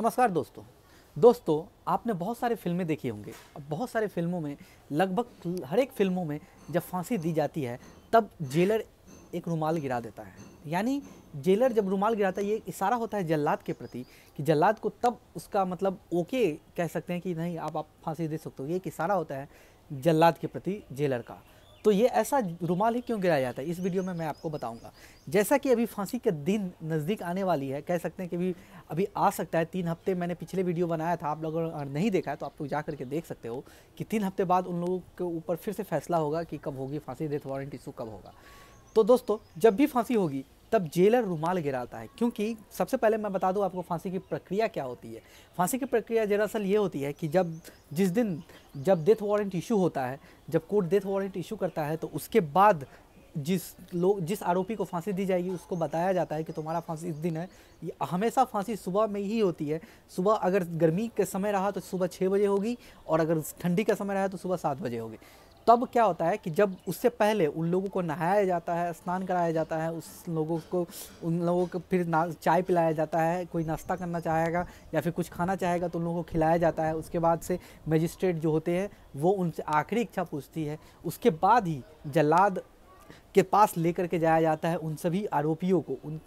नमस्कार दोस्तों दोस्तों आपने बहुत सारे फिल्में देखी होंगे बहुत सारे फिल्मों में लगभग हर एक फिल्मों में जब फांसी दी जाती है तब जेलर एक रुमाल गिरा देता है यानी जेलर जब रुमाल गिराता है ये इशारा होता है जल्लाद के प्रति कि जल्लाद को तब उसका मतलब ओके कह सकते हैं कि नहीं आप आप फांसी दे सकते हो ये एक इशारा होता है जल्लाद के प्रति जेलर का तो ये ऐसा रुमाल ही क्यों गिराया जाता है इस वीडियो में मैं आपको बताऊंगा जैसा कि अभी फांसी के दिन नज़दीक आने वाली है कह सकते हैं कि अभी अभी आ सकता है तीन हफ्ते मैंने पिछले वीडियो बनाया था आप लोगों ने नहीं देखा है तो आप लोग जा करके देख सकते हो कि तीन हफ्ते बाद उन लोगों के ऊपर फिर से फैसला होगा कि कब होगी फांसी डेथ वारंट इशू कब होगा तो दोस्तों जब भी फांसी होगी तब जेलर रुमाल गिराता है क्योंकि सबसे पहले मैं बता दूं आपको फांसी की प्रक्रिया क्या होती है फांसी की प्रक्रिया दरअसल ये होती है कि जब जिस दिन जब डेथ वारंट इशू होता है जब कोर्ट डेथ वारंट इशू करता है तो उसके बाद जिस लोग जिस आरोपी को फांसी दी जाएगी उसको बताया जाता है कि तुम्हारा फांसी इस दिन है ये हमेशा फांसी सुबह में ही होती है सुबह अगर गर्मी का समय रहा तो सुबह छः बजे होगी और अगर ठंडी का समय रहा तो सुबह सात बजे होगी तब क्या होता है कि जब उससे पहले उन लोगों को नहाया जाता है स्नान कराया जाता है उस लोगों को उन लोगों को फिर ना चाय पिलाया जाता है कोई नाश्ता करना चाहेगा या फिर कुछ खाना चाहेगा तो उन लोगों को खिलाया जाता है उसके बाद से मजिस्ट्रेट जो होते हैं वो उनसे आखिरी इच्छा पूछती है उसके बाद ही जल्लाद के पास लेकर के जाया जाता है उन सभी आरोपियों को उन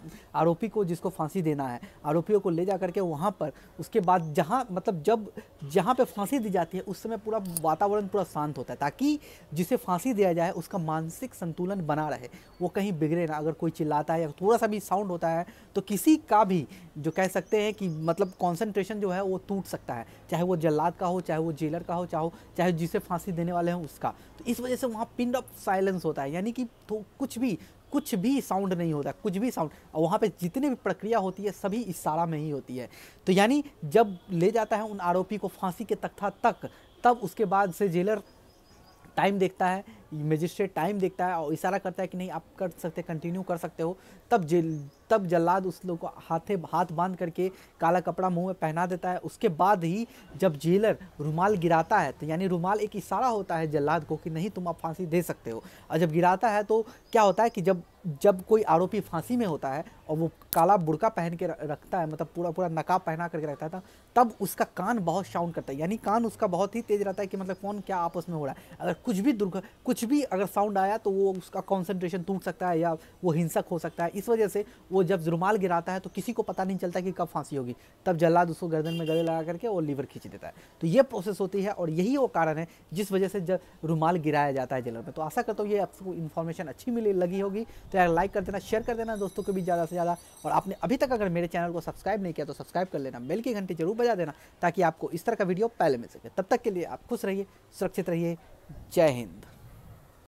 आरोपी को जिसको फांसी देना है आरोपियों को ले जा करके वहाँ पर उसके बाद जहाँ मतलब जब जहाँ पे फांसी दी जाती है उस समय पूरा वातावरण पूरा शांत होता है ताकि जिसे फांसी दिया जाए उसका मानसिक संतुलन बना रहे वो कहीं बिगड़े ना अगर कोई चिल्लाता है या थोड़ा सा भी साउंड होता है तो किसी का भी जो कह सकते हैं कि मतलब कॉन्सेंट्रेशन जो है वो टूट सकता है चाहे वो जल्लाद का हो चाहे वो जेलर का हो चाहे चाहे जिसे फांसी देने वाले हों उसका तो इस वजह से वहाँ पिंड ऑफ साइलेंस होता है यानी कि तो कुछ भी कुछ भी साउंड नहीं होता कुछ भी साउंड वहाँ पे जितनी भी प्रक्रिया होती है सभी इशारा में ही होती है तो यानी जब ले जाता है उन आरोपी को फांसी के तख्ता तक तब उसके बाद से जेलर टाइम देखता है मजिस्ट्रेट टाइम देखता है और इशारा करता है कि नहीं आप कर सकते कंटिन्यू कर सकते हो तब जेल तब जल्लाद उस लोग को हाथे हाथ बांध करके काला कपड़ा मुंह में पहना देता है उसके बाद ही जब जेलर रुमाल गिराता है तो यानी रुमाल एक इशारा होता है जल्लाद को कि नहीं तुम आप फांसी दे सकते हो और जब गिराता है तो क्या होता है कि जब जब कोई आरोपी फांसी में होता है और वो काला बुड़का पहन के रखता है मतलब पूरा पूरा नकाब पहना करके रहता है तो तब उसका कान बहुत साउंड करता है यानी कान उसका बहुत ही तेज़ रहता है कि मतलब कौन क्या आपस में हो रहा है अगर कुछ भी दुर्घ कुछ कुछ भी अगर साउंड आया तो वो उसका कॉन्सेंट्रेशन टूट सकता है या वो हिंसक हो सकता है इस वजह से वो जब रुमाल गिराता है तो किसी को पता नहीं चलता कि कब फांसी होगी तब जल्लाद उसको गर्दन में गले लगा करके और लीवर खींच देता है तो ये प्रोसेस होती है और यही वो कारण है जिस वजह से जब रुमाल गिराया जाता है जेलर में तो आशा करता हूँ ये आपको इन्फॉर्मेशन अच्छी मिली लगी होगी तो यार लाइक कर देना शेयर कर देना दोस्तों के बीच ज़्यादा से ज़्यादा और आपने अभी तक अगर मेरे चैनल को सब्सक्राइब नहीं किया तो सब्सक्राइब कर लेना बेल की घंटी जरूर बजा देना ताकि आपको इस तरह का वीडियो पहले मिल सके तब तक के लिए आप खुश रहिए सुरक्षित रहिए जय हिंद